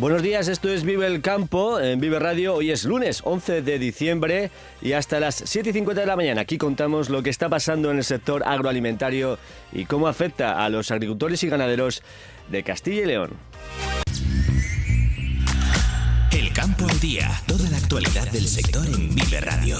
Buenos días, esto es Vive el Campo en Vive Radio. Hoy es lunes 11 de diciembre y hasta las 7 y 50 de la mañana aquí contamos lo que está pasando en el sector agroalimentario y cómo afecta a los agricultores y ganaderos de Castilla y León. El Campo al Día, toda la actualidad del sector en Vive Radio.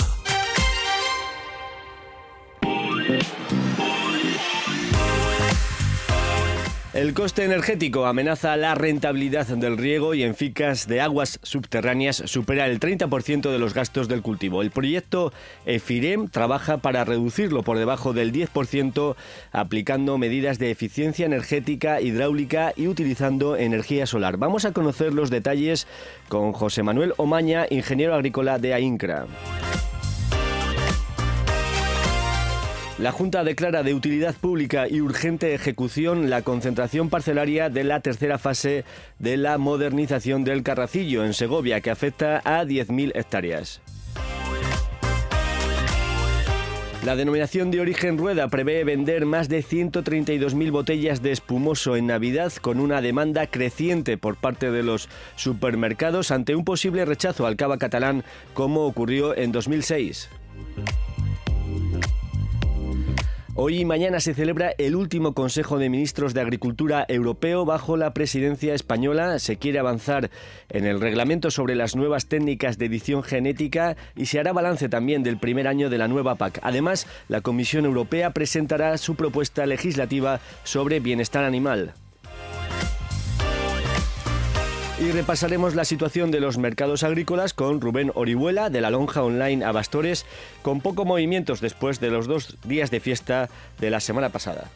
El coste energético amenaza la rentabilidad del riego y en ficas de aguas subterráneas supera el 30% de los gastos del cultivo. El proyecto EFIREM trabaja para reducirlo por debajo del 10% aplicando medidas de eficiencia energética, hidráulica y utilizando energía solar. Vamos a conocer los detalles con José Manuel Omaña, ingeniero agrícola de AINCRA. La Junta declara de utilidad pública y urgente ejecución la concentración parcelaria de la tercera fase de la modernización del Carracillo en Segovia, que afecta a 10.000 hectáreas. La denominación de origen Rueda prevé vender más de 132.000 botellas de espumoso en Navidad con una demanda creciente por parte de los supermercados ante un posible rechazo al cava catalán como ocurrió en 2006. Hoy y mañana se celebra el último Consejo de Ministros de Agricultura Europeo bajo la presidencia española. Se quiere avanzar en el reglamento sobre las nuevas técnicas de edición genética y se hará balance también del primer año de la nueva PAC. Además, la Comisión Europea presentará su propuesta legislativa sobre bienestar animal. Y repasaremos la situación de los mercados agrícolas con Rubén Orihuela de la lonja online Abastores, con poco movimientos después de los dos días de fiesta de la semana pasada.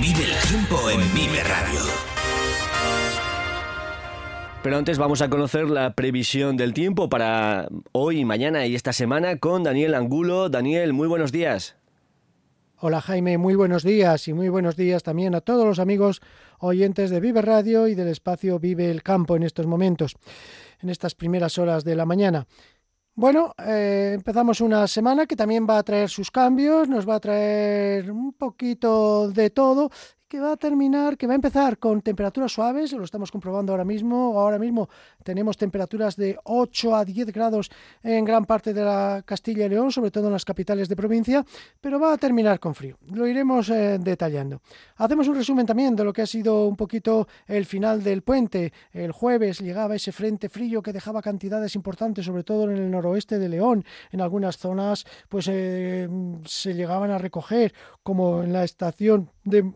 Vive el tiempo en Vive Radio. Pero antes vamos a conocer la previsión del tiempo para hoy, mañana y esta semana con Daniel Angulo. Daniel, muy buenos días. Hola Jaime, muy buenos días y muy buenos días también a todos los amigos oyentes de Vive Radio y del espacio Vive el Campo en estos momentos, en estas primeras horas de la mañana. Bueno, eh, empezamos una semana que también va a traer sus cambios, nos va a traer un poquito de todo que va a terminar, que va a empezar con temperaturas suaves, lo estamos comprobando ahora mismo. Ahora mismo tenemos temperaturas de 8 a 10 grados en gran parte de la Castilla y León, sobre todo en las capitales de provincia, pero va a terminar con frío. Lo iremos eh, detallando. Hacemos un resumen también de lo que ha sido un poquito el final del puente. El jueves llegaba ese frente frío que dejaba cantidades importantes, sobre todo en el noroeste de León. En algunas zonas, pues eh, se llegaban a recoger, como en la estación de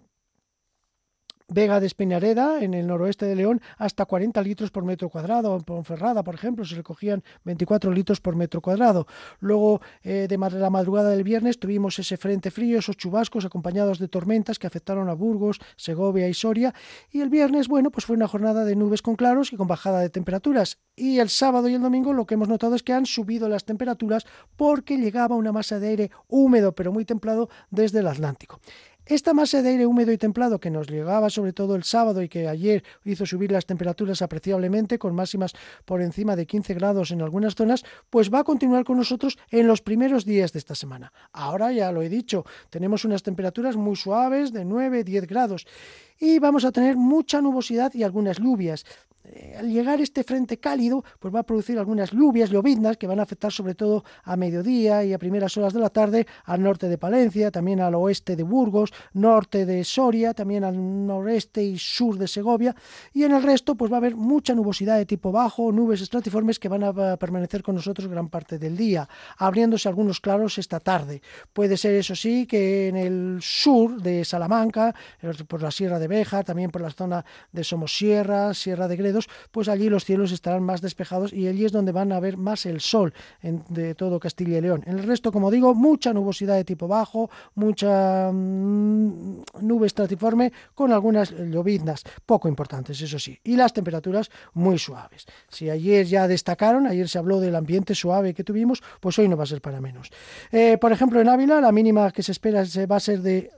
Vega de Espinareda, en el noroeste de León, hasta 40 litros por metro cuadrado. En Ponferrada, por ejemplo, se recogían 24 litros por metro cuadrado. Luego, eh, de la madrugada del viernes, tuvimos ese frente frío, esos chubascos acompañados de tormentas que afectaron a Burgos, Segovia y Soria. Y el viernes, bueno, pues fue una jornada de nubes con claros y con bajada de temperaturas. Y el sábado y el domingo lo que hemos notado es que han subido las temperaturas porque llegaba una masa de aire húmedo pero muy templado desde el Atlántico. Esta masa de aire húmedo y templado que nos llegaba sobre todo el sábado y que ayer hizo subir las temperaturas apreciablemente con máximas por encima de 15 grados en algunas zonas, pues va a continuar con nosotros en los primeros días de esta semana. Ahora ya lo he dicho, tenemos unas temperaturas muy suaves de 9-10 grados y vamos a tener mucha nubosidad y algunas lluvias. Eh, al llegar este frente cálido, pues va a producir algunas lluvias, lloviznas, que van a afectar sobre todo a mediodía y a primeras horas de la tarde al norte de Palencia, también al oeste de Burgos, norte de Soria, también al noreste y sur de Segovia. Y en el resto, pues va a haber mucha nubosidad de tipo bajo, nubes estratiformes que van a permanecer con nosotros gran parte del día, abriéndose algunos claros esta tarde. Puede ser, eso sí, que en el sur de Salamanca, por la Sierra de Beja, también por la zona de Somosierra, Sierra de pues allí los cielos estarán más despejados y allí es donde van a ver más el sol en, de todo Castilla y León. En el resto, como digo, mucha nubosidad de tipo bajo, mucha mm, nube estratiforme con algunas lloviznas poco importantes, eso sí, y las temperaturas muy suaves. Si ayer ya destacaron, ayer se habló del ambiente suave que tuvimos, pues hoy no va a ser para menos. Eh, por ejemplo, en Ávila la mínima que se espera va a ser de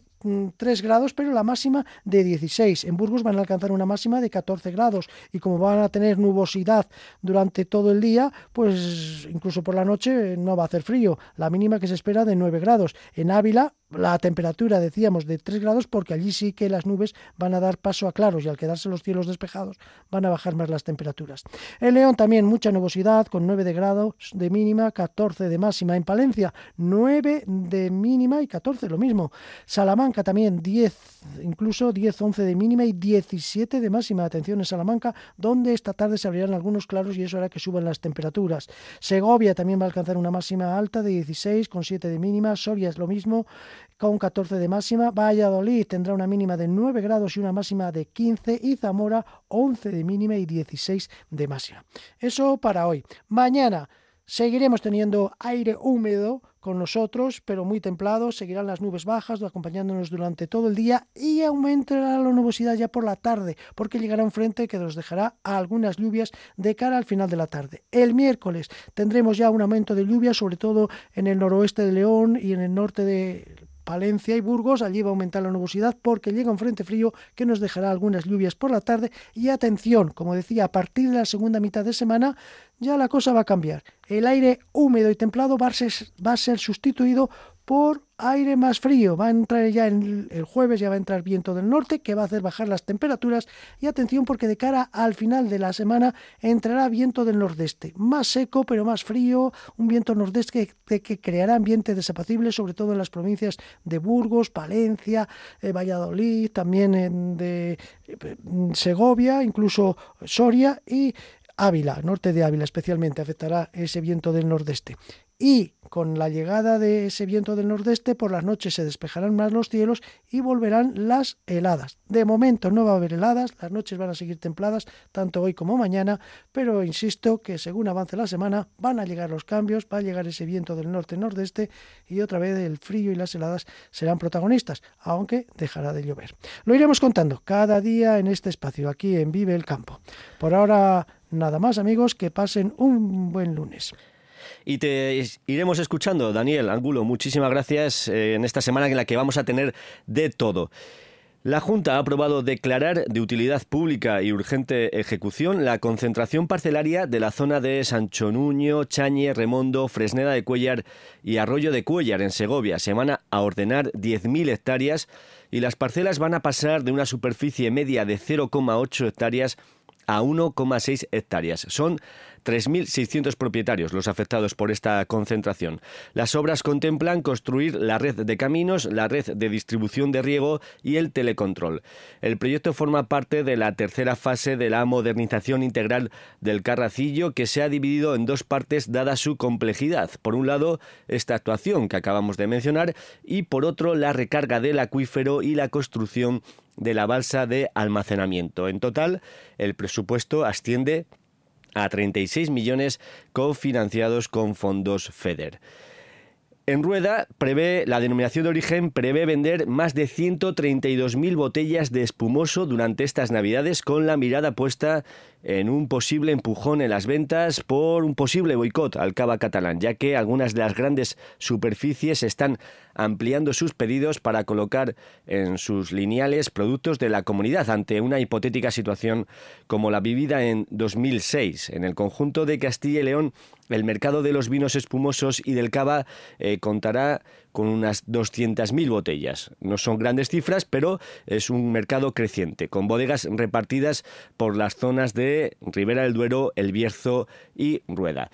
3 mm, grados, pero la máxima de 16. En Burgos van a alcanzar una máxima de 14 grados y como van a tener nubosidad durante todo el día, pues incluso por la noche no va a hacer frío. La mínima que se espera de 9 grados. En Ávila la temperatura, decíamos, de 3 grados, porque allí sí que las nubes van a dar paso a claros y al quedarse los cielos despejados van a bajar más las temperaturas. En León también mucha nubosidad, con 9 de grados de mínima, 14 de máxima. En Palencia, 9 de mínima y 14, lo mismo. Salamanca también, 10, incluso 10, 11 de mínima y 17 de máxima. Atención en Salamanca, donde esta tarde se abrirán algunos claros y eso hará que suban las temperaturas. Segovia también va a alcanzar una máxima alta de 16, con 7 de mínima. Soria es lo mismo con 14 de máxima. Valladolid tendrá una mínima de 9 grados y una máxima de 15 y Zamora 11 de mínima y 16 de máxima. Eso para hoy. Mañana seguiremos teniendo aire húmedo con nosotros, pero muy templado. Seguirán las nubes bajas acompañándonos durante todo el día y aumentará la nubosidad ya por la tarde, porque llegará un frente que nos dejará algunas lluvias de cara al final de la tarde. El miércoles tendremos ya un aumento de lluvias, sobre todo en el noroeste de León y en el norte de Palencia y Burgos. Allí va a aumentar la nubosidad porque llega un frente frío que nos dejará algunas lluvias por la tarde. Y atención, como decía, a partir de la segunda mitad de semana ya la cosa va a cambiar. El aire húmedo y templado va a ser, va a ser sustituido por aire más frío. Va a entrar ya el jueves, ya va a entrar viento del norte, que va a hacer bajar las temperaturas. Y atención, porque de cara al final de la semana entrará viento del nordeste, más seco, pero más frío. Un viento nordeste que, creará ambiente desapacible, sobre todo en las provincias de Burgos, Palencia, eh, Valladolid, también en, de eh, Segovia, incluso Soria y. Ávila, norte de Ávila especialmente, afectará ese viento del nordeste. Y con la llegada de ese viento del nordeste, por las noches se despejarán más los cielos y volverán las heladas. De momento no va a haber heladas, las noches van a seguir templadas, tanto hoy como mañana, pero insisto que según avance la semana van a llegar los cambios, va a llegar ese viento del norte-nordeste y otra vez el frío y las heladas serán protagonistas, aunque dejará de llover. Lo iremos contando cada día en este espacio, aquí en Vive el Campo. Por ahora, nada más amigos, que pasen un buen lunes y te iremos escuchando. Daniel Angulo, muchísimas gracias eh, en esta semana en la que vamos a tener de todo. La Junta ha aprobado declarar de utilidad pública y urgente ejecución la concentración parcelaria de la zona de Sancho Nuño, Chañe, Remondo, Fresneda de Cuellar y Arroyo de Cuellar en Segovia. Se van a ordenar 10.000 hectáreas y las parcelas van a pasar de una superficie media de 0,8 hectáreas a 1,6 hectáreas. Son 3.600 propietarios los afectados por esta concentración. Las obras contemplan construir la red de caminos, la red de distribución de riego y el telecontrol. El proyecto forma parte de la tercera fase de la modernización integral del Carracillo que se ha dividido en dos partes dada su complejidad. Por un lado, esta actuación que acabamos de mencionar y por otro, la recarga del acuífero y la construcción de la balsa de almacenamiento. En total, el presupuesto asciende a 36 millones cofinanciados con fondos FEDER. En Rueda prevé, la denominación de origen prevé vender más de 132.000 botellas de espumoso durante estas Navidades con la mirada puesta en un posible empujón en las ventas por un posible boicot al cava catalán, ya que algunas de las grandes superficies están ampliando sus pedidos para colocar en sus lineales productos de la comunidad ante una hipotética situación como la vivida en 2006. En el conjunto de Castilla y León, el mercado de los vinos espumosos y del cava eh, contará con unas 200.000 botellas. No son grandes cifras, pero es un mercado creciente, con bodegas repartidas por las zonas de Ribera del Duero, El Bierzo y Rueda.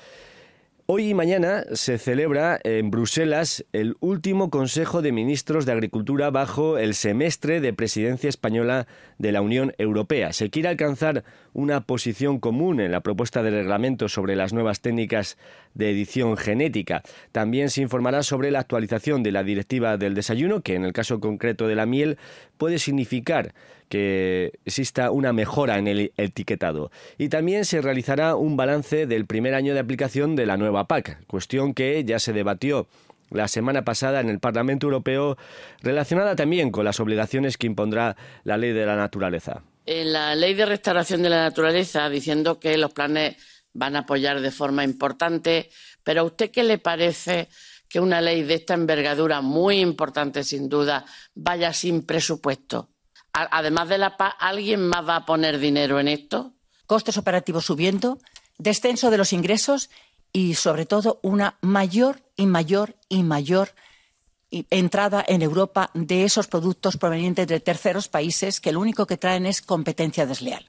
Hoy y mañana se celebra en Bruselas el último Consejo de Ministros de Agricultura bajo el semestre de presidencia española de la Unión Europea. Se quiere alcanzar una posición común en la propuesta de reglamento sobre las nuevas técnicas de edición genética. También se informará sobre la actualización de la directiva del desayuno, que en el caso concreto de la miel puede significar que exista una mejora en el etiquetado. Y también se realizará un balance del primer año de aplicación de la nueva PAC, cuestión que ya se debatió la semana pasada en el Parlamento Europeo, relacionada también con las obligaciones que impondrá la ley de la naturaleza. En la ley de restauración de la naturaleza, diciendo que los planes van a apoyar de forma importante, pero ¿a usted qué le parece que una ley de esta envergadura, muy importante sin duda, vaya sin presupuesto? además de la paz, ¿alguien más va a poner dinero en esto? Costes operativos subiendo, descenso de los ingresos y, sobre todo, una mayor y mayor y mayor entrada en Europa de esos productos provenientes de terceros países que lo único que traen es competencia desleal.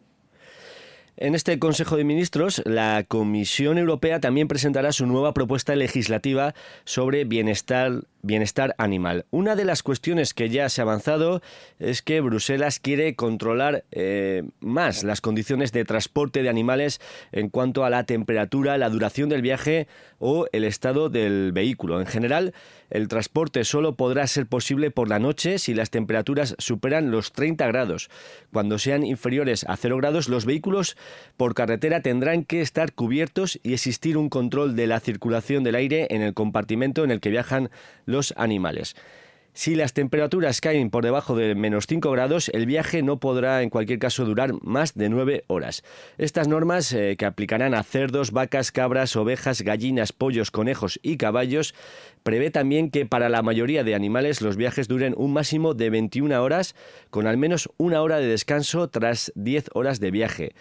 En este Consejo de Ministros, la Comisión Europea también presentará su nueva propuesta legislativa sobre bienestar, bienestar animal. Una de las cuestiones que ya se ha avanzado es que Bruselas quiere controlar eh, más las condiciones de transporte de animales en cuanto a la temperatura, la duración del viaje o el estado del vehículo. En general, el transporte solo podrá ser posible por la noche si las temperaturas superan los 30 grados. Cuando sean inferiores a 0 grados, los vehículos por carretera tendrán que estar cubiertos y existir un control de la circulación del aire en el compartimento en el que viajan los animales. Si las temperaturas caen por debajo de menos 5 grados, el viaje no podrá en cualquier caso durar más de 9 horas. Estas normas, eh, que aplicarán a cerdos, vacas, cabras, ovejas, gallinas, pollos, conejos y caballos, prevé también que para la mayoría de animales los viajes duren un máximo de 21 horas, con al menos una hora de descanso tras 10 horas de viaje.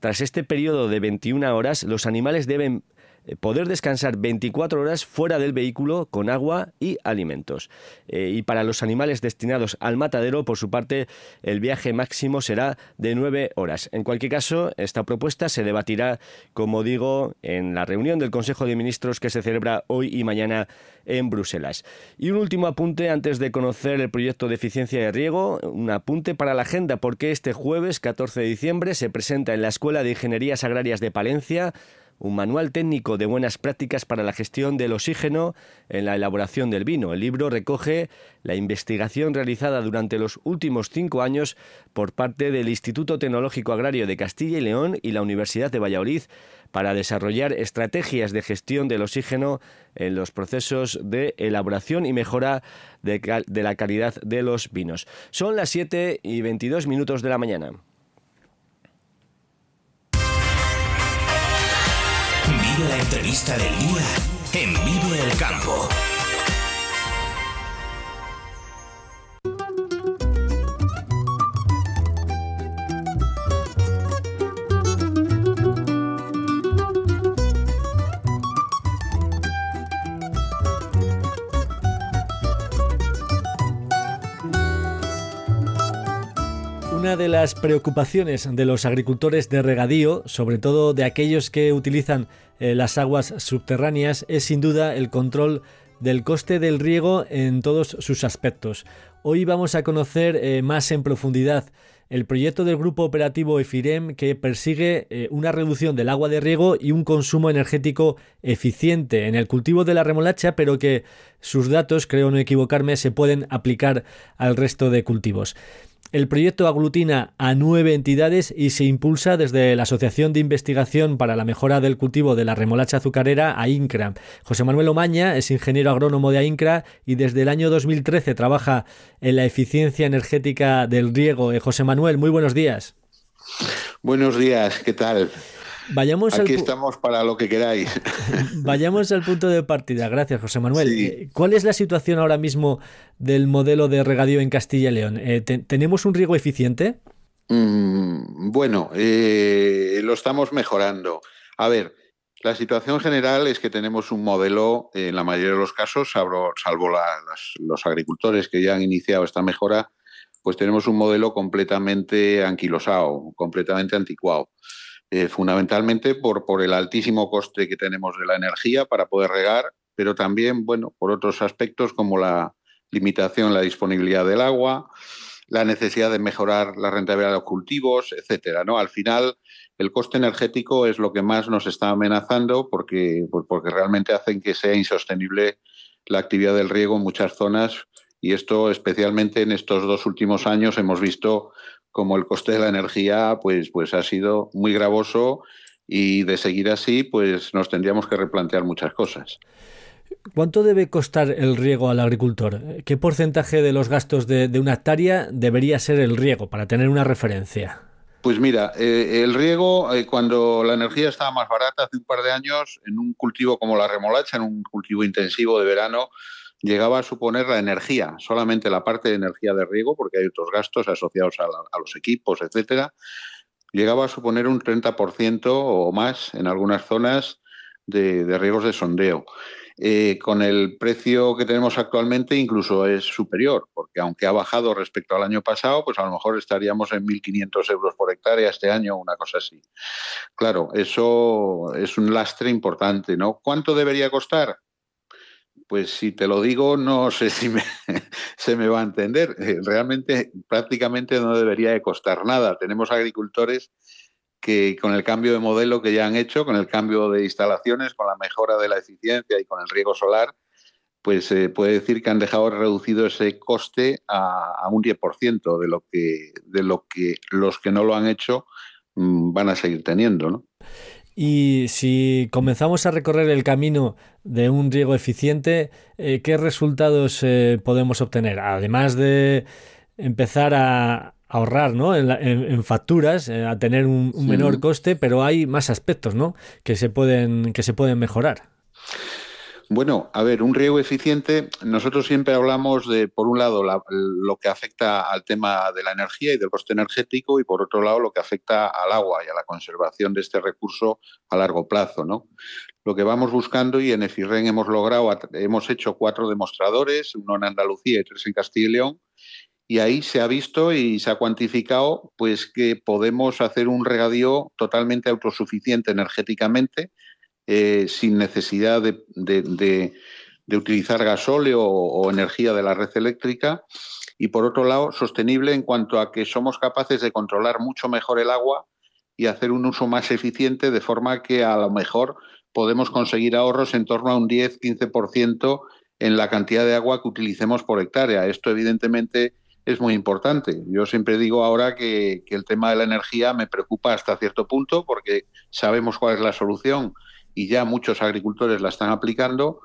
Tras este periodo de 21 horas, los animales deben eh, poder descansar 24 horas fuera del vehículo con agua y alimentos. Eh, y para los animales destinados al matadero, por su parte, el viaje máximo será de 9 horas. En cualquier caso, esta propuesta se debatirá, como digo, en la reunión del Consejo de Ministros que se celebra hoy y mañana en Bruselas. Y un último apunte antes de conocer el proyecto de eficiencia de riego, un apunte para la agenda, porque este jueves 14 de diciembre se presenta en la Escuela de Ingenierías Agrarias de Palencia un manual técnico de buenas prácticas para la gestión del oxígeno en la elaboración del vino. El libro recoge la investigación realizada durante los últimos cinco años por parte del Instituto Tecnológico Agrario de Castilla y León y la Universidad de Valladolid para desarrollar estrategias de gestión del oxígeno en los procesos de elaboración y mejora de, la calidad de los vinos. Son las 7 y 22 minutos de la mañana. la entrevista del día en en el Campo. una de las preocupaciones de los agricultores de regadío, sobre todo de aquellos que utilizan eh, las aguas subterráneas, es sin duda el control del coste del riego en todos sus aspectos. Hoy vamos a conocer eh, más en profundidad el proyecto del grupo operativo EFIREM que persigue eh, una reducción del agua de riego y un consumo energético eficiente en el cultivo de la remolacha, pero que sus datos, creo no equivocarme, se pueden aplicar al resto de cultivos. El proyecto aglutina a nueve entidades y se impulsa desde la Asociación de Investigación para la Mejora del Cultivo de la Remolacha Azucarera, a AINCRA. José Manuel Omaña es ingeniero agrónomo de AINCRA y desde el año 2013 trabaja en la eficiencia energética del riego. Eh, José Manuel, muy buenos días. Buenos días, ¿qué tal? Vayamos Aquí estamos para lo que queráis. Vayamos al punto de partida. Gracias, José Manuel. Eh, ¿Cuál es la situación ahora mismo del modelo de regadío en Castilla y León? Eh, ¿Tenemos un riego eficiente? Mm, bueno, eh, lo estamos mejorando. A ver, la situación general es que tenemos un modelo, en la mayoría de los casos, salvo, los agricultores que ya han iniciado esta mejora, pues tenemos un modelo completamente anquilosado, completamente anticuado. Eh, fundamentalmente por, por el altísimo coste que tenemos de la energía para poder regar, pero también, bueno, por otros aspectos como la limitación, la disponibilidad del agua, la necesidad de mejorar la rentabilidad de los cultivos, etcétera. ¿no? Al final, el coste energético es lo que más nos está amenazando porque, pues, porque realmente hacen que sea insostenible la actividad del riego en muchas zonas. Y esto, especialmente en estos dos últimos años, hemos visto como el coste de la energía pues, pues ha sido muy gravoso y de seguir así pues nos tendríamos que replantear muchas cosas. ¿Cuánto debe costar el riego al agricultor? ¿Qué porcentaje de los gastos de, una hectárea debería ser el riego para tener una referencia? Pues mira, eh, el riego, eh, cuando la energía estaba más barata hace un par de años, en un cultivo como la remolacha, en un cultivo intensivo de verano, llegaba a suponer la energía, solamente la parte de energía de riego, porque hay otros gastos asociados a, los equipos, etcétera, llegaba a suponer un 30% o más en algunas zonas de, riegos de sondeo. Eh, con el precio que tenemos actualmente incluso es superior, porque aunque ha bajado respecto al año pasado, pues a lo mejor estaríamos en 1.500 euros por hectárea este año, una cosa así. Claro, eso es un lastre importante, ¿no? ¿Cuánto debería costar? pues si te lo digo, no sé si se me va a entender. Eh, realmente, prácticamente no debería de costar nada. Tenemos agricultores que con el cambio de modelo que ya han hecho, con el cambio de instalaciones, con la mejora de la eficiencia y con el riego solar, pues se eh, puede decir que han dejado reducido ese coste a, un 10% de lo, que, de lo que los que no lo han hecho mm, van a seguir teniendo. ¿no? Y si comenzamos a recorrer el camino de un riego eficiente, eh, ¿qué resultados eh, podemos obtener? Además de empezar a ahorrar ¿no? en, facturas, eh, a tener un, menor coste, pero hay más aspectos ¿no? que, se pueden, que se pueden mejorar. Bueno, a ver, un riego eficiente, nosotros siempre hablamos de, por un lado, lo que afecta al tema de la energía y del coste energético y, por otro lado, lo que afecta al agua y a la conservación de este recurso a largo plazo, ¿no? Lo que vamos buscando y en EFIREN hemos logrado, hemos hecho cuatro demostradores, uno en Andalucía y tres en Castilla y León, y ahí se ha visto y se ha cuantificado pues que podemos hacer un regadío totalmente autosuficiente energéticamente, eh, sin necesidad de, utilizar gasóleo o, energía de la red eléctrica. Y por otro lado, sostenible en cuanto a que somos capaces de controlar mucho mejor el agua y hacer un uso más eficiente, de forma que a lo mejor podemos conseguir ahorros en torno a un 10-15% en la cantidad de agua que utilicemos por hectárea. Esto, evidentemente, es muy importante. Yo siempre digo ahora que, el tema de la energía me preocupa hasta cierto punto porque sabemos cuál es la solución, y ya muchos agricultores la están aplicando,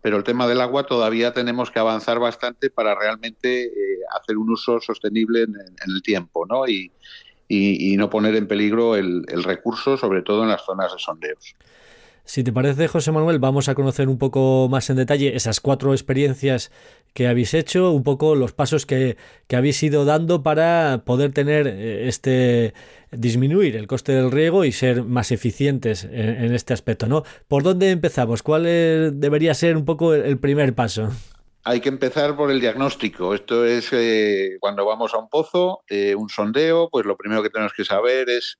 pero el tema del agua todavía tenemos que avanzar bastante para realmente eh, hacer un uso sostenible en, el tiempo ¿no? Y, no poner en peligro el recurso, sobre todo en las zonas de sondeos. Si te parece, José Manuel, vamos a conocer un poco más en detalle esas cuatro experiencias que habéis hecho, un poco los pasos que, habéis ido dando para poder tener eh, este disminuir el coste del riego y ser más eficientes en, este aspecto, ¿no? ¿Por dónde empezamos? ¿Cuál eh, debería ser un poco el primer paso? Hay que empezar por el diagnóstico. Esto es eh, cuando vamos a un pozo, un sondeo, pues lo primero que tenemos que saber es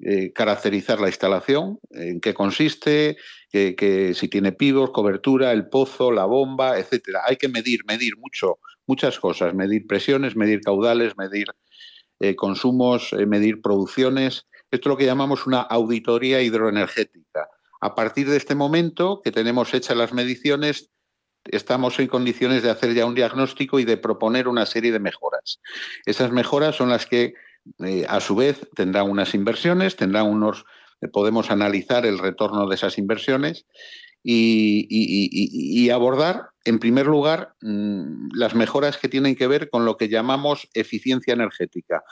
eh, caracterizar la instalación, en qué consiste, que si tiene pivos, cobertura, el pozo, la bomba, etcétera. Hay que medir, medir mucho, muchas cosas, medir presiones, medir caudales, medir eh, consumos, eh, medir producciones. Esto es lo que llamamos una auditoría hidroenergética. A partir de este momento que tenemos hechas las mediciones, estamos en condiciones de hacer ya un diagnóstico y de proponer una serie de mejoras. Esas mejoras son las que eh, a su vez tendrá unas inversiones, tendrá unos, eh, podemos analizar el retorno de esas inversiones y, abordar, en primer lugar, mm, las mejoras que tienen que ver con lo que llamamos eficiencia energética.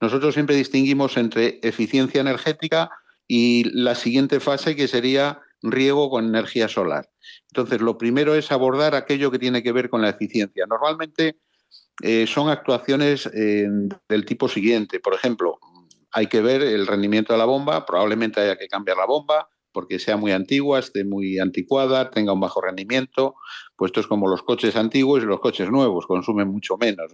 Nosotros siempre distinguimos entre eficiencia energética y la siguiente fase que sería riego con energía solar. Entonces, lo primero es abordar aquello que tiene que ver con la eficiencia. Normalmente eh, son actuaciones eh, del tipo siguiente. Por ejemplo, hay que ver el rendimiento de la bomba, probablemente haya que cambiar la bomba porque sea muy antigua, esté muy anticuada, tenga un bajo rendimiento, pues esto es como los coches antiguos y los coches nuevos, consumen mucho menos,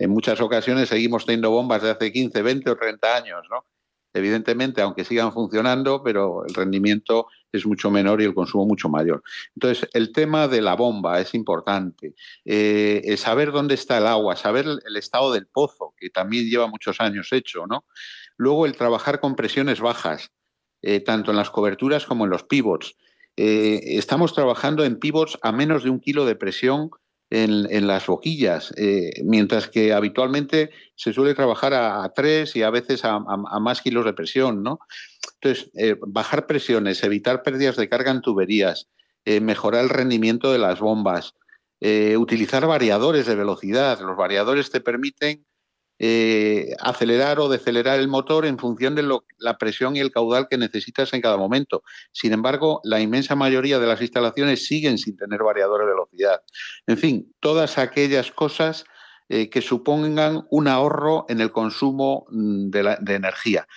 En muchas ocasiones seguimos teniendo bombas de hace 15, 20 o 30 años, ¿no? Evidentemente, aunque sigan funcionando, pero el rendimiento es mucho menor y el consumo mucho mayor. Entonces, el tema de la bomba es importante. Eh, eh, saber dónde está el agua, saber el estado del pozo, que también lleva muchos años hecho, ¿no? Luego, el trabajar con presiones bajas, eh, tanto en las coberturas como en los pivots. estamos trabajando en pivots a menos de un kilo de presión en, las boquillas, eh, mientras que habitualmente se suele trabajar a, tres y a veces a, más kilos de presión, ¿no? Entonces, eh, bajar presiones, evitar pérdidas de carga en tuberías, eh, mejorar el rendimiento de las bombas, utilizar variadores de velocidad. Los variadores te permiten eh, acelerar o decelerar el motor en función de la presión y el caudal que necesitas en cada momento. Sin embargo, la inmensa mayoría de las instalaciones siguen sin tener variador de velocidad. En fin, todas aquellas cosas eh, que supongan un ahorro en el consumo mm, de energía.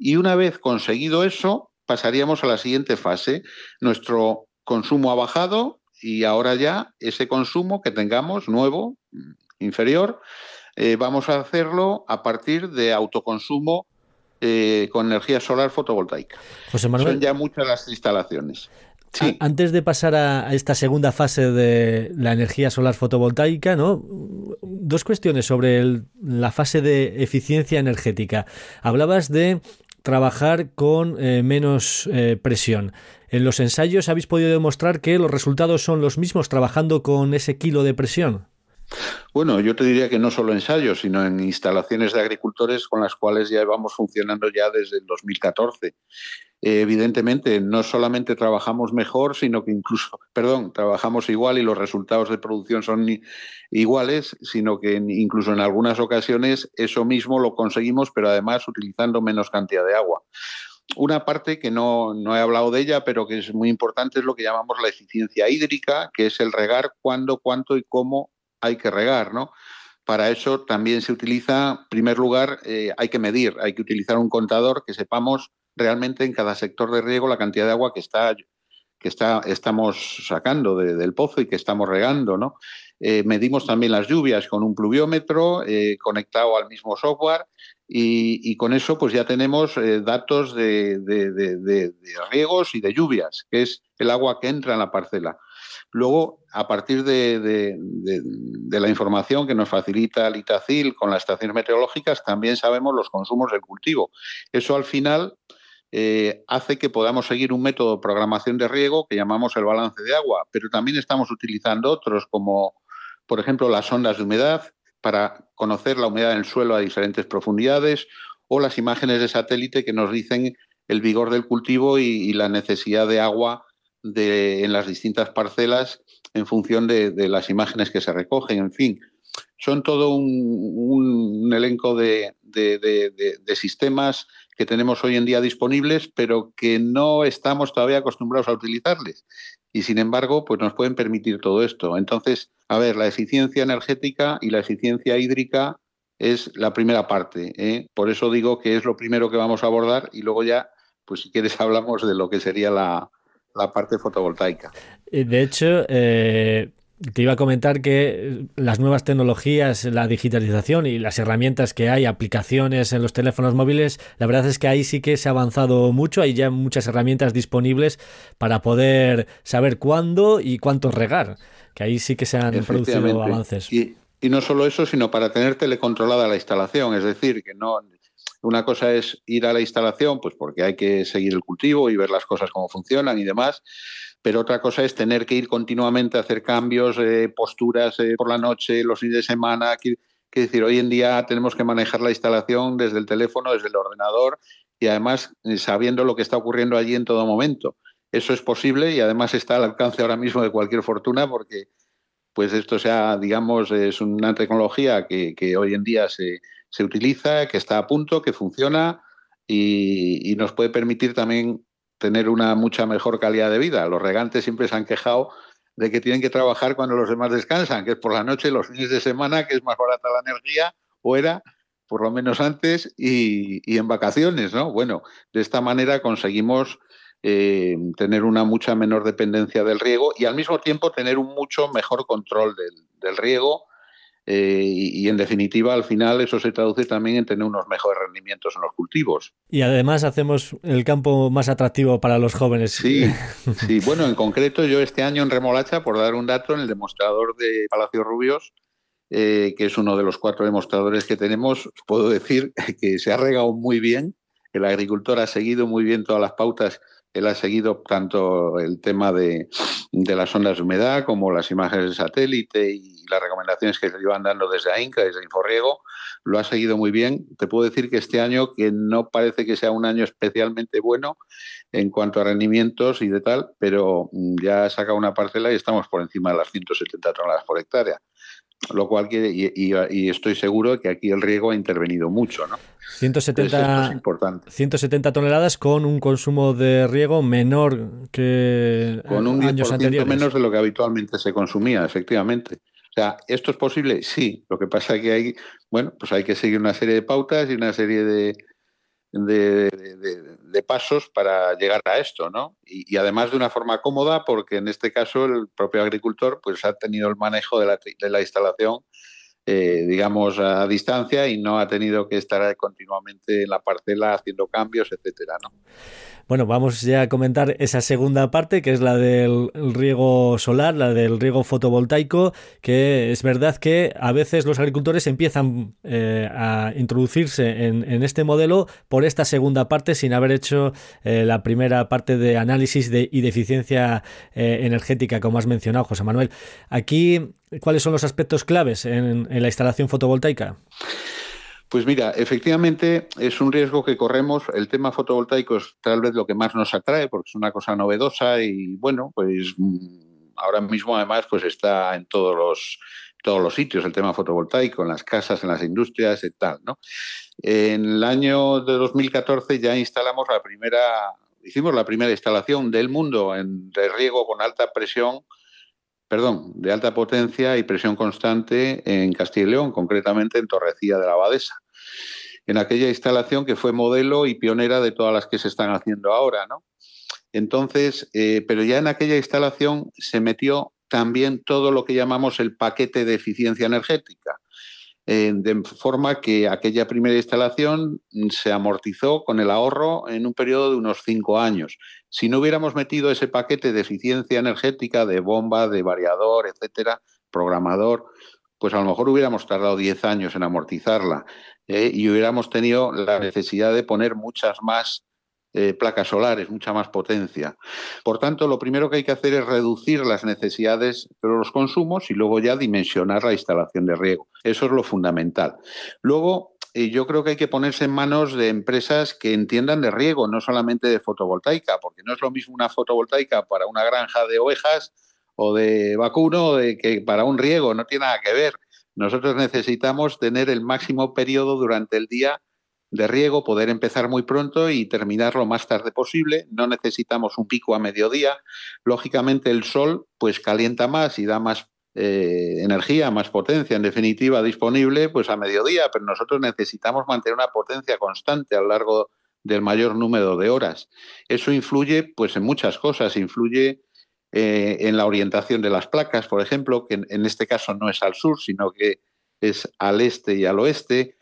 Y una vez conseguido eso, pasaríamos a la siguiente fase. Nuestro consumo ha bajado y ahora ya ese consumo que tengamos nuevo, mm, inferior, eh, vamos a hacerlo a partir de autoconsumo eh, con energía solar fotovoltaica. José Manuel, Son ya muchas las instalaciones. Sí. Antes de pasar a esta segunda fase de la energía solar fotovoltaica, dos cuestiones sobre la fase de eficiencia energética. Hablabas de trabajar con eh, menos presión. En los ensayos habéis podido demostrar que los resultados son los mismos trabajando con ese kilo de presión. Bueno, yo te diría que no solo ensayos, sino en instalaciones de agricultores con las cuales ya vamos funcionando ya desde el 2014. Eh, evidentemente, no solamente trabajamos mejor, sino que incluso, perdón, trabajamos igual y los resultados de producción son iguales, sino que incluso en algunas ocasiones eso mismo lo conseguimos, pero además utilizando menos cantidad de agua una parte que no, no, he hablado de ella, pero que es muy importante, es lo que llamamos la eficiencia hídrica, que es el regar cuándo, cuánto y cómo hay que regar, ¿no? Para eso también se utiliza, en primer lugar, eh, hay que medir, hay que utilizar un contador que sepamos realmente en cada sector de riego la cantidad de agua que está que está, estamos sacando del pozo y que estamos regando. ¿no? Eh, medimos también las lluvias con un pluviómetro eh, conectado al mismo software y, con eso pues ya tenemos datos de, riegos y de lluvias, que es el agua que entra en la parcela. Luego, a partir de, la información que nos facilita el Itacil con las estaciones meteorológicas, también sabemos los consumos del cultivo. Eso al final eh, hace que podamos seguir un método de programación de riego que llamamos el balance de agua, pero también estamos utilizando otros como, por ejemplo, las ondas de humedad para conocer la humedad el suelo a diferentes profundidades o las imágenes de satélite que nos dicen el vigor del cultivo y la necesidad de agua en las distintas parcelas en función de, las imágenes que se recogen, en fin. Son todo un, elenco de, sistemas que tenemos hoy en día disponibles, pero que no estamos todavía acostumbrados a utilizarles. Y sin embargo, pues nos pueden permitir todo esto. Entonces, a ver, la eficiencia energética y la eficiencia hídrica es la primera parte. ¿eh? Por eso digo que es lo primero que vamos a abordar y luego ya, pues si quieres, hablamos de lo que sería la, la parte fotovoltaica. Eh, de hecho, eh, te iba a comentar que las nuevas tecnologías, la digitalización y las herramientas que hay, aplicaciones en los teléfonos móviles, la verdad es que ahí sí que se ha avanzado mucho, hay ya muchas herramientas disponibles para poder saber cuándo y cuánto regar, que ahí sí que se han producido avances. y no solo eso, sino para tener telecontrolada la instalación, es decir, que no una cosa es ir a la instalación, pues porque hay que seguir el cultivo y ver las cosas cómo funcionan y demás, pero otra cosa es tener que ir continuamente a hacer cambios, eh, posturas eh, por la noche, los fines de semana. que decir, hoy en día tenemos que manejar la instalación desde el teléfono, desde el ordenador y además eh, sabiendo lo que está ocurriendo allí en todo momento. Eso es posible y además está al alcance ahora mismo de cualquier fortuna porque pues esto sea, digamos, es una tecnología que, hoy en día se, utiliza, que está a punto, que funciona y, nos puede permitir también tener una mucha mejor calidad de vida. Los regantes siempre se han quejado de que tienen que trabajar cuando los demás descansan, que es por la noche, los fines de semana, que es más barata la energía, o era, por lo menos antes, y, y en vacaciones, ¿no? Bueno, de esta manera conseguimos eh, tener una mucha menor dependencia del riego y al mismo tiempo tener un mucho mejor control del, riego. Eh, y, en definitiva, al final, eso se traduce también en tener unos mejores rendimientos en los cultivos. Y además hacemos el campo más atractivo para los jóvenes. Sí, sí. Bueno, en concreto, yo este año en remolacha, por dar un dato, en el demostrador de Palacio Rubios, eh, que es uno de los cuatro demostradores que tenemos, puedo decir que se ha regado muy bien, el agricultor ha seguido muy bien todas las pautas él ha seguido tanto el tema de, las ondas de humedad como las imágenes de satélite y las recomendaciones que se iban dando desde AINCA, desde Inforriego, lo ha seguido muy bien. Te puedo decir que este año, que no parece que sea un año especialmente bueno en cuanto a rendimientos y de tal, pero mm, ya ha sacado una parcela y estamos por encima de las 170 toneladas por hectárea. Lo cual y, estoy seguro que aquí el riego ha intervenido mucho, ¿no? 170, toneladas con un consumo de riego menor que con un menos de lo que habitualmente se consumía, efectivamente. O sea, ¿esto es posible? Sí. Lo que pasa es que hay, bueno, pues hay que seguir una serie de pautas y una serie de, de, pasos para llegar a esto, ¿no? Y, además de una forma cómoda, porque en este caso el propio agricultor pues ha tenido el manejo de la, instalación, eh, digamos, a distancia y no ha tenido que estar continuamente en la parcela haciendo cambios, etcétera, ¿no? Bueno, vamos ya a comentar esa segunda parte, que es la del riego solar, la del riego fotovoltaico, que es verdad que a veces los agricultores empiezan eh, a introducirse en, este modelo por esta segunda parte sin haber hecho eh, la primera parte de análisis de, y de eficiencia eh, energética, como has mencionado, José Manuel. Aquí, ¿cuáles son los aspectos claves en, en la instalación fotovoltaica? Pues mira, efectivamente es un riesgo que corremos. El tema fotovoltaico es tal vez lo que más nos atrae porque es una cosa novedosa y bueno, pues mm, ahora mismo además pues está en todos los todos los sitios el tema fotovoltaico, en las casas, en las industrias y tal, ¿no? En el año de 2014 ya instalamos la primera hicimos la primera instalación del mundo en de riego con alta presión perdón, de alta potencia y presión constante en Castilla y León, concretamente en Torrecilla de la Abadesa. En aquella instalación que fue modelo y pionera de todas las que se están haciendo ahora, ¿no? Entonces, eh, pero ya en aquella instalación se metió también todo lo que llamamos el paquete de eficiencia energética, eh, de forma que aquella primera instalación se amortizó con el ahorro en un periodo de unos cinco años. Si no hubiéramos metido ese paquete de eficiencia energética, de bomba, de variador, etcétera, programador, pues a lo mejor hubiéramos tardado diez años en amortizarla eh, y hubiéramos tenido la necesidad de poner muchas más eh, placas solares, mucha más potencia. Por tanto, lo primero que hay que hacer es reducir las necesidades de los consumos y luego ya dimensionar la instalación de riego. Eso es lo fundamental. Luego, eh, yo creo que hay que ponerse en manos de empresas que entiendan de riego, no solamente de fotovoltaica, porque no es lo mismo una fotovoltaica para una granja de ovejas o de vacuno de que para un riego, no tiene nada que ver. Nosotros necesitamos tener el máximo periodo durante el día de riego, poder empezar muy pronto y terminar lo más tarde posible. No necesitamos un pico a mediodía. Lógicamente el sol pues calienta más y da más eh, energía, más potencia, en definitiva, disponible pues a mediodía, pero nosotros necesitamos mantener una potencia constante a lo largo del mayor número de horas. Eso influye pues en muchas cosas, influye eh, en la orientación de las placas, por ejemplo, que en este caso no es al sur, sino que es al este y al oeste.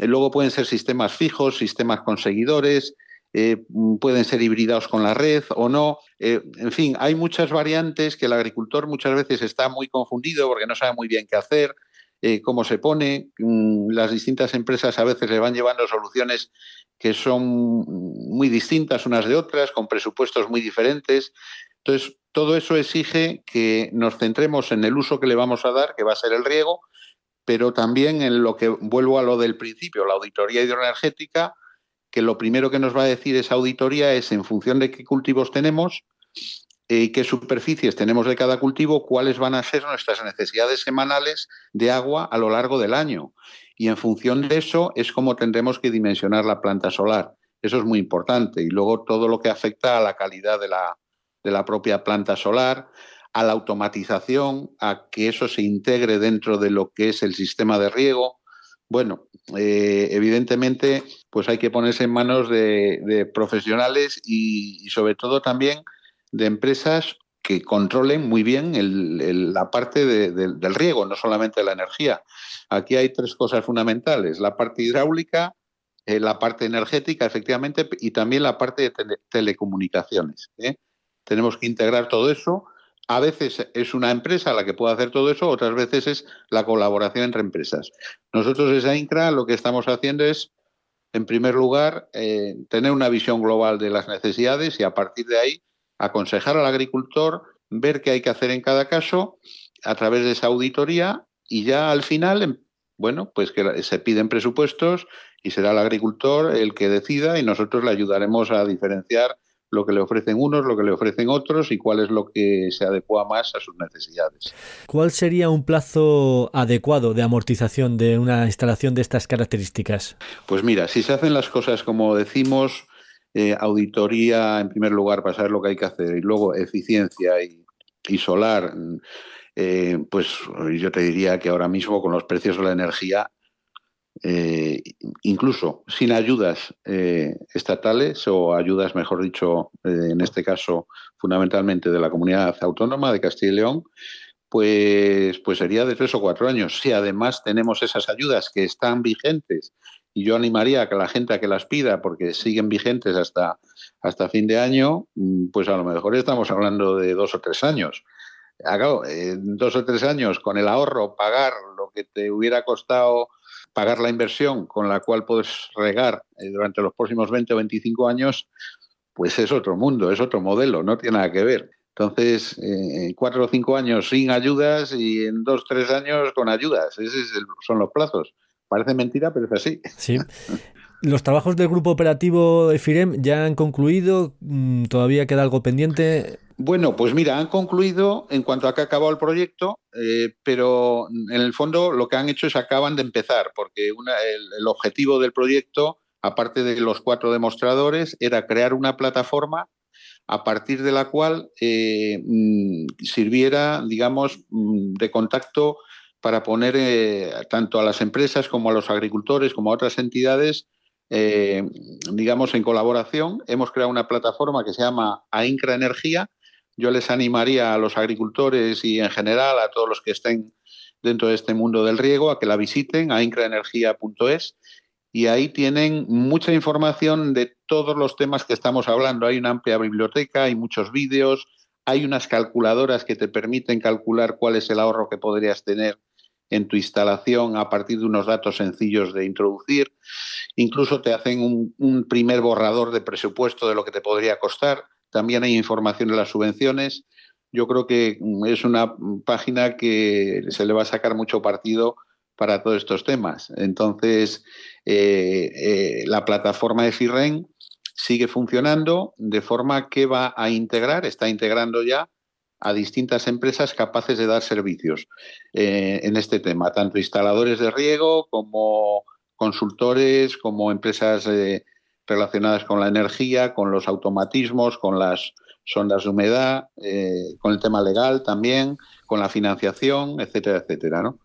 Eh, luego pueden ser sistemas fijos, sistemas con seguidores, eh, mm, pueden ser hibridados con la red o no. Eh, en fin, hay muchas variantes que el agricultor muchas veces está muy confundido porque no sabe muy bien qué hacer, cómo se pone. Mm, las distintas empresas a veces le van llevando soluciones que son muy distintas unas de otras, con presupuestos muy diferentes. Entonces, todo eso exige que nos centremos en el uso que le vamos a dar, que va a ser el riego, pero también en lo que vuelvo a lo del principio, la auditoría hidroenergética, que lo primero que nos va a decir esa auditoría es en función de qué cultivos tenemos y eh, qué superficies tenemos de cada cultivo, cuáles van a ser nuestras necesidades semanales de agua a lo largo del año. Y en función de eso es como tendremos que dimensionar la planta solar. Eso es muy importante. Y luego todo lo que afecta a la calidad de la propia planta solar, a la automatización, a que eso se integre dentro de lo que es el sistema de riego. Bueno, eh, evidentemente, pues hay que ponerse en manos de, profesionales y, sobre todo también de empresas que controlen muy bien la parte del riego, no solamente la energía. Aquí hay tres cosas fundamentales, la parte hidráulica, eh, la parte energética, efectivamente, y también la parte de telecomunicaciones. ¿eh? Tenemos que integrar todo eso a veces es una empresa la que puede hacer todo eso, otras veces es la colaboración entre empresas. Nosotros esa INCRA lo que estamos haciendo es, en primer lugar, eh, tener una visión global de las necesidades y a partir de ahí aconsejar al agricultor, ver qué hay que hacer en cada caso a través de esa auditoría y ya al final, em, bueno, pues que se piden presupuestos y será el agricultor el que decida y nosotros le ayudaremos a diferenciar lo que le ofrecen unos, lo que le ofrecen otros y cuál es lo que se adecua más a sus necesidades. ¿Cuál sería un plazo adecuado de amortización de una instalación de estas características? Pues mira, si se hacen las cosas como decimos, eh, auditoría en primer lugar para saber lo que hay que hacer y luego eficiencia y, solar, mm, eh, pues yo te diría que ahora mismo con los precios de la energía eh, incluso sin ayudas eh, estatales o ayudas, mejor dicho, eh, en este caso fundamentalmente de la comunidad autónoma de Castilla y León, pues, pues, sería de tres o cuatro años. Si además tenemos esas ayudas que están vigentes, y yo animaría a que la gente a que las pida, porque siguen vigentes hasta, hasta fin de año, mm, pues a lo mejor estamos hablando de dos o tres años. Ah, dos o tres años, con el ahorro, pagar lo que te hubiera costado pagar la inversión con la cual puedes regar eh, durante los próximos 20 o 25 años, pues es otro mundo, es otro modelo, no tiene nada que ver. Entonces, eh, en cuatro o cinco años sin ayudas y en dos, tres años con ayudas. Esos son los plazos. Parece mentira, pero es así. Sí. Los trabajos del grupo operativo EFIREM ya han concluido, mm, todavía queda algo pendiente. Bueno, pues mira, han concluido en cuanto a que ha acabado el proyecto, eh, pero en el fondo lo que han hecho es acaban de empezar, porque el, objetivo del proyecto, aparte de los cuatro demostradores, era crear una plataforma a partir de la cual eh, mm, sirviera, digamos, mm, de contacto para poner eh, tanto a las empresas como a los agricultores, como a otras entidades, digamos, en colaboración. Hemos creado una plataforma que se llama AINCRA Energía, yo les animaría a los agricultores y en general a todos los que estén dentro de este mundo del riego a que la visiten a incraenergia.es y ahí tienen mucha información de todos los temas que estamos hablando. Hay una amplia biblioteca, hay muchos vídeos, hay unas calculadoras que te permiten calcular cuál es el ahorro que podrías tener en tu instalación a partir de unos datos sencillos de introducir. Incluso te hacen un, un primer borrador de presupuesto de lo que te podría costar también hay información de las subvenciones. Yo creo que mm, es una mm, página que se le va a sacar mucho partido para todos estos temas. Entonces, eh, eh, la plataforma de FIRREN sigue funcionando de forma que va a integrar, está integrando ya a distintas empresas capaces de dar servicios eh, en este tema, tanto instaladores de riego como consultores, como empresas relacionadas con la energía, con los automatismos, con las sondas de humedad, eh, con el tema legal también, con la financiación, etcétera, etcétera, ¿no?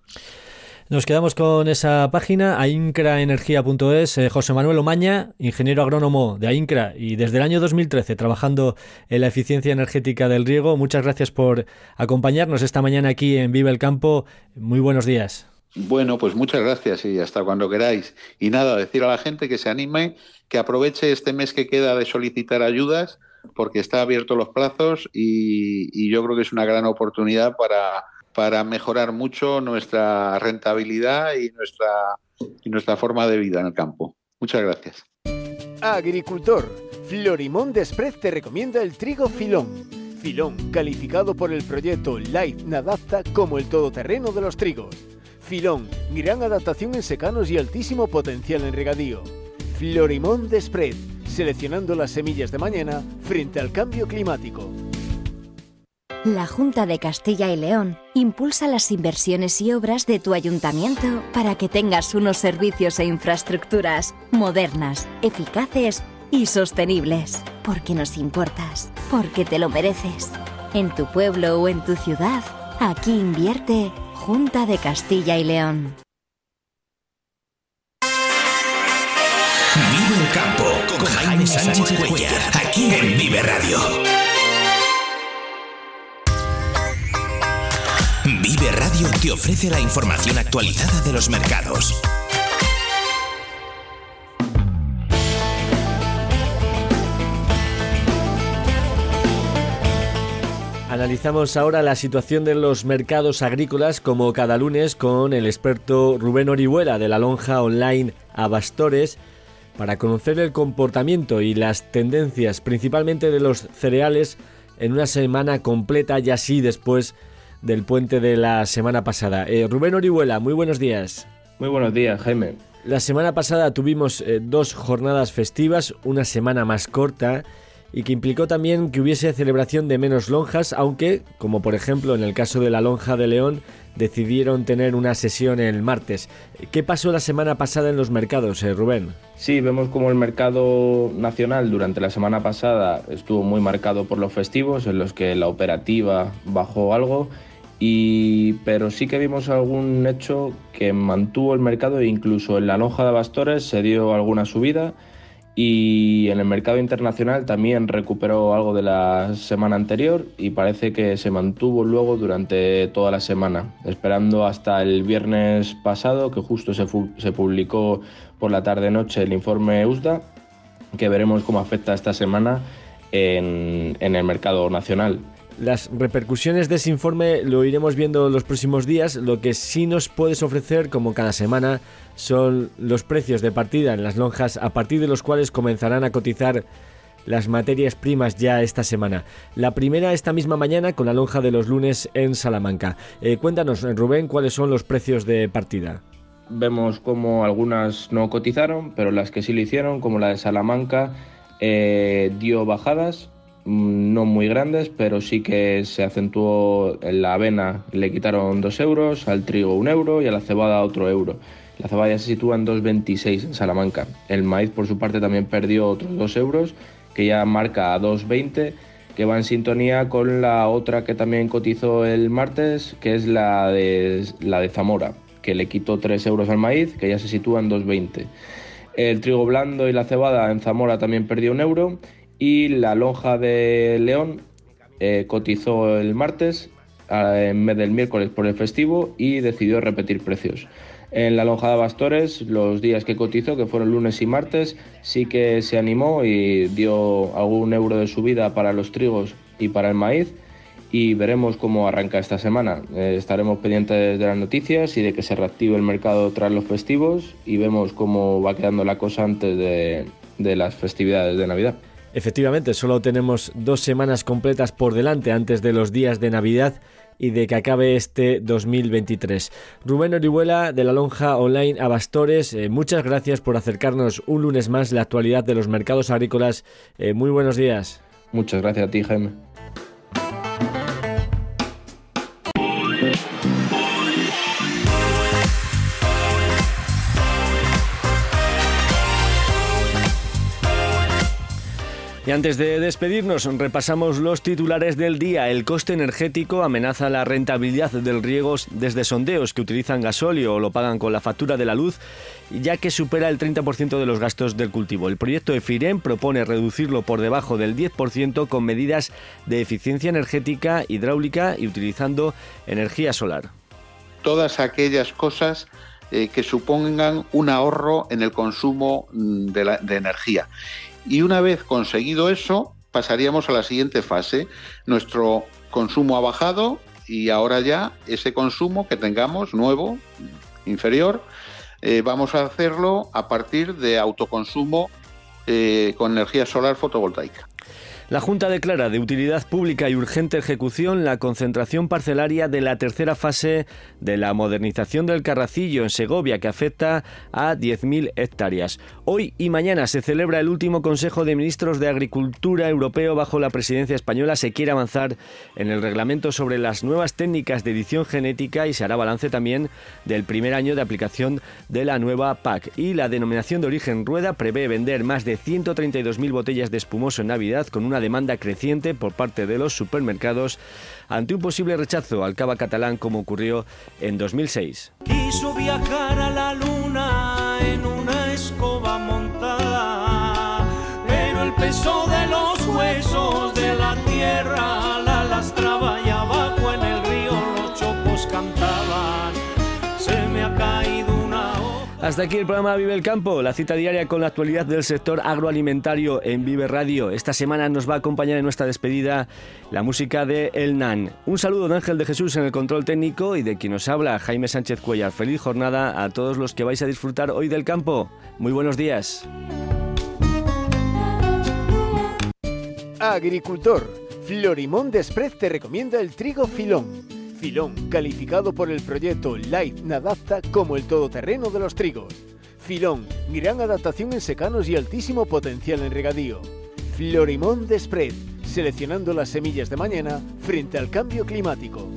Nos quedamos con esa página, aincraenergia.es. Eh, José Manuel Omaña, ingeniero agrónomo de Aincra y desde el año 2013 trabajando en la eficiencia energética del riego. Muchas gracias por acompañarnos esta mañana aquí en Vive el Campo. Muy buenos días. Bueno, pues muchas gracias y hasta cuando queráis. Y nada, decir a la gente que se anime, que aproveche este mes que queda de solicitar ayudas, porque está abierto los plazos y, yo creo que es una gran oportunidad para, para mejorar mucho nuestra rentabilidad y nuestra, y nuestra forma de vida en el campo. Muchas gracias. Agricultor, Florimón Desprez te recomienda el trigo filón. Filón, calificado por el proyecto Light Nadapta como el todoterreno de los trigos Filón, gran adaptación en secanos y altísimo potencial en regadío. Florimón de Spread, seleccionando las semillas de mañana frente al cambio climático. La Junta de Castilla y León impulsa las inversiones y obras de tu ayuntamiento para que tengas unos servicios e infraestructuras modernas, eficaces y sostenibles. Porque nos importas, porque te lo mereces. En tu pueblo o en tu ciudad, aquí invierte Junta de Castilla y León. Vive el campo con, Jaime, Sánchez, aquí en Vive Radio. Vive Radio te ofrece la información actualizada de los mercados Analizamos ahora la situación de los mercados agrícolas como cada lunes con el experto Rubén Orihuela de la lonja online Abastores para conocer el comportamiento y las tendencias principalmente de los cereales en una semana completa y así después del puente de la semana pasada. Eh, Rubén Orihuela, muy buenos días. Muy buenos días, Jaime. La semana pasada tuvimos eh, dos jornadas festivas, una semana más corta y que implicó también que hubiese celebración de menos lonjas, aunque, como por ejemplo en el caso de la lonja de León, decidieron tener una sesión el martes. ¿Qué pasó la semana pasada en los mercados, eh, Rubén? Sí, vemos como el mercado nacional durante la semana pasada estuvo muy marcado por los festivos, en los que la operativa bajó algo, pero sí que vimos algún hecho que mantuvo el mercado e incluso en la lonja de Bastores se dio alguna subida y en el mercado internacional también recuperó algo de la semana anterior y parece que se mantuvo luego durante toda la semana, esperando hasta el viernes pasado que justo se, publicó por la tarde-noche el informe USDA, que veremos cómo afecta esta semana en el mercado nacional. Las repercusiones de ese informe lo iremos viendo los próximos días. Lo que sí nos puedes ofrecer, como cada semana, son los precios de partida en las lonjas, a partir de los cuales comenzarán a cotizar las materias primas ya esta semana. La primera esta misma mañana con la lonja de los lunes en Salamanca. Eh, cuéntanos, Rubén, cuáles son los precios de partida. Vemos como algunas no cotizaron, pero las que sí lo hicieron, como la de Salamanca, eh, dio bajadas Mm, no muy grandes, pero sí que se acentuó en la avena, le quitaron 2 euros, al trigo 1 euro y a la cebada otro euro. La cebada ya se sitúa en 2,26 en Salamanca. El maíz, por su parte, también perdió otros 2 euros, que ya marca a 2,20, que va en sintonía con la otra que también cotizó el martes, que es la de, la de Zamora, que le quitó 3 euros al maíz, que ya se sitúa en 2,20. El trigo blando y la cebada en Zamora también perdió un euro y la Lonja de León eh, cotizó el martes en vez del miércoles por el festivo y decidió repetir precios. En la lonja de Bastores, los días que cotizó, que fueron lunes y martes, sí que se animó y dio algún euro de subida para los trigos y para el maíz. Y veremos cómo arranca esta semana. Eh, estaremos pendientes de las noticias y de que se reactive el mercado tras los festivos y vemos cómo va quedando la cosa antes de las festividades de Navidad. Efectivamente, solo tenemos dos semanas completas por delante antes de los días de Navidad y de que acabe este 2023. Rubén Orihuela de la Lonja Online Abastores, eh, muchas gracias por acercarnos un lunes más la actualidad de los mercados agrícolas. Eh, muy buenos días. Muchas gracias a ti, Gem. Y antes de despedirnos, repasamos los titulares del día. El coste energético amenaza la rentabilidad del riego desde sondeos que utilizan gasóleo o lo pagan con la factura de la luz, ya que supera el 30% de los gastos del cultivo. El proyecto de propone reducirlo por debajo del 10% con medidas de eficiencia energética, hidráulica y utilizando energía solar. Todas aquellas cosas eh, que supongan un ahorro en el consumo mm, de energía y una vez conseguido eso, pasaríamos a la siguiente fase. Nuestro consumo ha bajado y ahora ya ese consumo que tengamos nuevo, inferior, eh, vamos a hacerlo a partir de autoconsumo eh, con energía solar fotovoltaica. La Junta declara de utilidad pública y urgente ejecución la concentración parcelaria de la tercera fase de la modernización del Carracillo en Segovia que afecta a 10.000 hectáreas. Hoy y mañana se celebra el último Consejo de Ministros de Agricultura Europeo bajo la presidencia española. Se quiere avanzar en el reglamento sobre las nuevas técnicas de edición genética y se hará balance también del primer año de aplicación de la nueva PAC. Y la denominación de origen rueda prevé vender más de 132.000 botellas de espumoso en Navidad con una demanda creciente por parte de los supermercados ante un posible rechazo al cava catalán como ocurrió en 2006. de la tierra la en el río los chopos cantaban. Se me ha caído Hasta aquí el programa Vive el Campo, la cita diaria con la actualidad del sector agroalimentario en Vive Radio. Esta semana nos va a acompañar en nuestra despedida la música de El Nan. Un saludo de Ángel de Jesús en el control técnico y de quien nos habla Jaime Sánchez Cuellar. Feliz jornada a todos los que vais a disfrutar hoy del campo. Muy buenos días. Agricultor, Florimón Desprez te recomienda el trigo filón. Filón, calificado por el proyecto Light Nadapta como el todoterreno de los trigos. Filón, gran adaptación en secanos y altísimo potencial en regadío. Florimón Desprez, seleccionando las semillas de mañana frente al cambio climático.